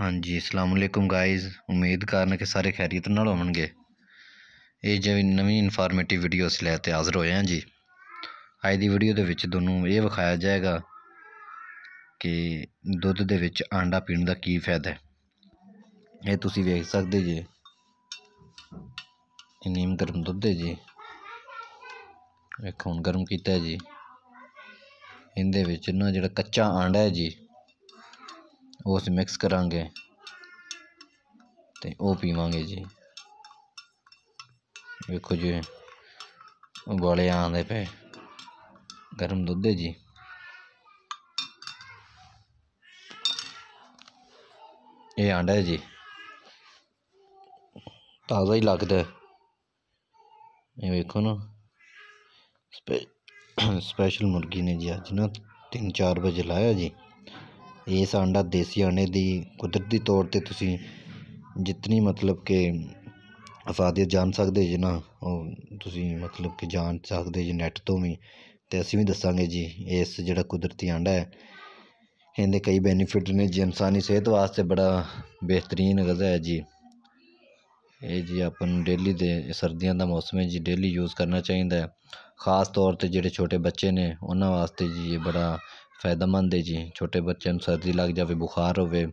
ਹਾਂਜੀ ਅਸਲਾਮੁਅਲੈਕੁਮ ਗਾਇਜ਼ ਉਮੀਦ ਕਰਨ ਕਿ ਸਾਰੇ ਖੈਰੀਅਤ ਨਾਲ ਹੋਣਗੇ ਇਹ ਜਿਵੇਂ ਨਵੀਂ ਇਨਫਾਰਮੇਟਿਵ ਵੀਡੀਓ ਅਸੀਂ ਲੈ ਤੇ ਹਾਜ਼ਰ ਹੋਏ ਹਾਂ ਜੀ ਅੱਜ ਦੀ ਵੀਡੀਓ ਦੇ ਵਿੱਚ ਤੁਹਾਨੂੰ ਇਹ ਵਿਖਾਇਆ ਜਾਏਗਾ ਕਿ ਦੁੱਧ ਦੇ ਵਿੱਚ ਆਂਡਾ ਪੀਣ ਦਾ ਕੀ ਫਾਇਦਾ ਹੈ ਇਹ ਤੁਸੀਂ ਵੇਖ ਸਕਦੇ ਜੀ ਇਹ ਨੀਮ ਗਰਮ ਦੁੱਧ ਹੈ ਜੀ ਵੇਖੋ ਹੁਣ ਗਰਮ ਕੀਤਾ ਜੀ ਇਹਦੇ ਵਿੱਚ ਨਾ ਜਿਹੜਾ ਕੱਚਾ ਆਂਡਾ ਹੈ ਜੀ उस मिक्स करा तो वह पीवे जी देखो जी उबाले आते पे गर्म दुध है जी ये आंडा है जी ताज़ा ही लगता है ये देखो ना स्पे स्पेशल मुर्गी ने जी अज ना तीन चार बजे लाया जी ਇਹ ਅੰਡਾ ਦੇਸੀ ਅੰਡੇ ਦੀ ਕੁਦਰਤੀ ਤੌਰ 'ਤੇ ਤੁਸੀਂ ਜਿਤਨੀ ਮਤਲਬ ਕਿ ਅਫਾਦੀਅਤ ਜਾਣ ਸਕਦੇ ਜੀ ਨਾ ਉਹ ਤੁਸੀਂ ਮਤਲਬ ਕਿ ਜਾਣ ਸਕਦੇ ਜੇ ਨੈਟ ਤੋਂ ਵੀ ਤੇ ਅਸੀਂ ਵੀ ਦੱਸਾਂਗੇ ਜੀ ਇਸ ਜਿਹੜਾ ਕੁਦਰਤੀ ਆਂਡਾ ਹੈ ਇਹਦੇ ਕਈ ਬੈਨੀਫਿਟ ਨੇ ਜੀ ਇਨਸਾਨੀ ਸਿਹਤ ਵਾਸਤੇ ਬੜਾ ਬਿਹਤਰੀਨ ਗਜ਼ਾ ਹੈ ਜੀ ਇਹ ਜੀ ਆਪਾਂ ਨੂੰ ਡੇਲੀ ਦੇ ਸਰਦੀਆਂ ਦਾ ਮੌਸਮ ਹੈ ਜੀ ਡੇਲੀ ਯੂਜ਼ ਕਰਨਾ ਚਾਹੀਦਾ ਹੈ ਖਾਸ ਤੌਰ 'ਤੇ ਜਿਹੜੇ ਛੋਟੇ ਬੱਚੇ ਨੇ ਉਹਨਾਂ ਵਾਸਤੇ ਜੀ ਇਹ ਬੜਾ फायदेमंद है जी छोटे बच्चे सर्दी लग जाए बुखार हो वे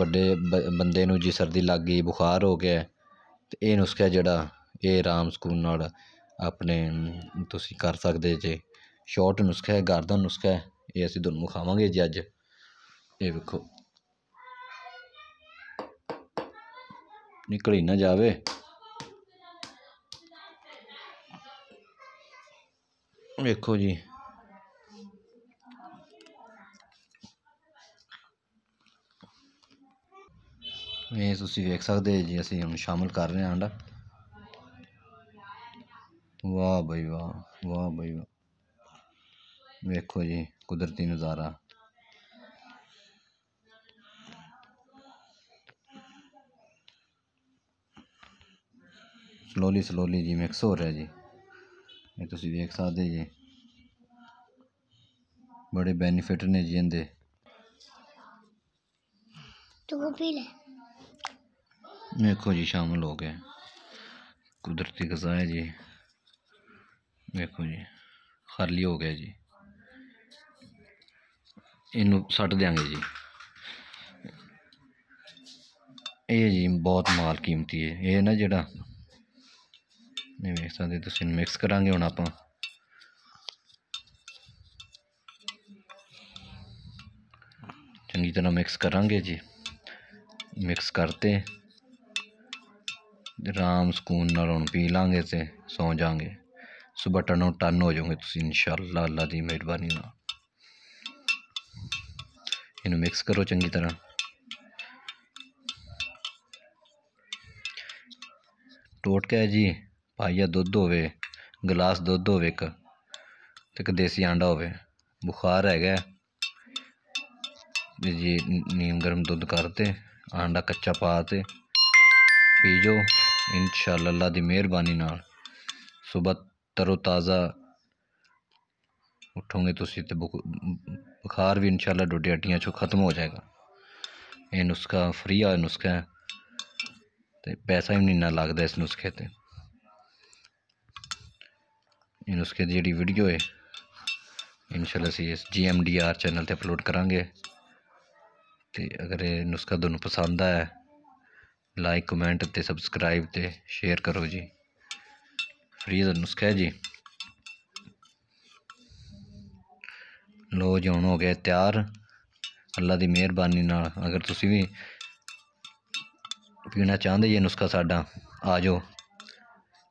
बंद जी सर्दी लग गई बुखार हो गया तो यह नुस्खा जोड़ा ये आराम सुकून अपने तुम कर सकते जी शॉर्ट नुस्खा है गर्दन नुस्खा है ये असं दोनों खावे जी अज ये वेखो निकली ना जाए वेखो जी ये देख सकते जी असं हम शामिल कर रहे हैं वाह बई वाह वाह बई वाह वेखो जी कुदरती नज़ारा स्लोली स्लोली जी मिक्स हो रहा जी ये तुम देख सकते जी बड़े बेनीफिट ने जी इन तो वो भी ले देखो जी शामिल हो गए कुदरती गज़ा है जी देखो जी खाली हो गया जी इन सट देंगे जी ये जी बहुत माल कीमती है ये ना जड़ा नहीं वेख सकते तो इन मिक्स करा हूँ आप चंकी तरह मिक्स करा जी मिक्स करते आराम सुकून ना पी लाँगे तो सौ जाएंगे सुबह टनो टन हो जाओगे तुम इन शाला अल्लाह की मेहरबानी ना इन मिक्स करो चंकी तरह टोटक है जी पाइया दुध हो गिलास दुध हो देसी आंडा हो बुखार है जी नीम गर्म दुध करते आंडा कच्चा पाते ਭੇਜੋ इन शाला की मेहरबानी न सुबह तरो ताज़ा उठोगे तो बुख बुखार भी इंशाल्लाह डोडी हड्डिया चो ख़त्म हो जाएगा ये नुस्खा फ्री आ नुस्खा है तो पैसा भी नहीं इन्ना लगता इस नुस्खे ते यह नुस्खे की जी वीडियो है इंशाल्लाह असी इस G M D R channel पर अपलोड करा तो अगर ये नुस्खा तुम पसंद आया ਲਾਈਕ ਕਮੈਂਟ ਤੇ ਸਬਸਕ੍ਰਾਈਬ ਤੇ ਸ਼ੇਅਰ ਕਰੋ ਜੀ ਫ੍ਰੀ ਦਾ ਨੁਸਖਾ ਜੀ ਲੋ ਜੀ ਹੁਣ ਹੋ ਗਿਆ ਤਿਆਰ ਅੱਲਾ ਦੀ ਮਿਹਰਬਾਨੀ ਨਾਲ ਅਗਰ ਤੁਸੀਂ ਵੀ ਪੀਣਾ ਚਾਹੁੰਦੇ ਜੇ ਨੁਸਖਾ ਸਾਡਾ ਆ ਜਾਓ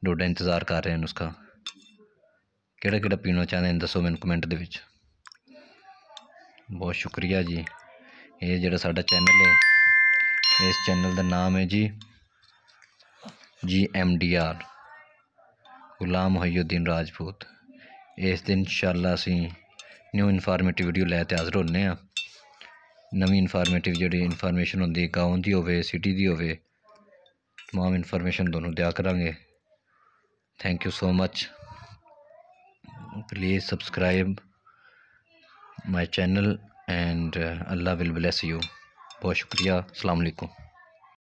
ਡੋਡਾ ਇੰਤਜ਼ਾਰ ਕਰ ਰਿਹਾ ਨੁਸਖਾ ਕਿਹੜਾ ਕਿਹੜਾ ਪੀਣਾ ਚਾਹੁੰਦੇ ਨੇ ਦੱਸੋ ਮੈਨੂੰ ਕਮੈਂਟ ਦੇ ਵਿੱਚ ਬਹੁਤ ਸ਼ੁਕਰੀਆ ਜੀ ਇਹ ਜਿਹੜਾ ਸਾਡਾ ਚੈਨਲ ਹੈ इस चैनल का नाम है जी G M D R Ghulam Mohiuddin Rajput इस दिन इंशाला असी न्यू इन्फॉर्मेटिव वीडियो लैते हाजिर होने नवी इन्फॉर्मेटिव जी इनफॉर्मेशन होंगी गाँव की होटी सिटी की होवे तमाम इनफॉर्मेशन दोनों दिया करा thank you so much please subscribe my channel and Allah will bless you बहुत शुक्रिया अलैक्म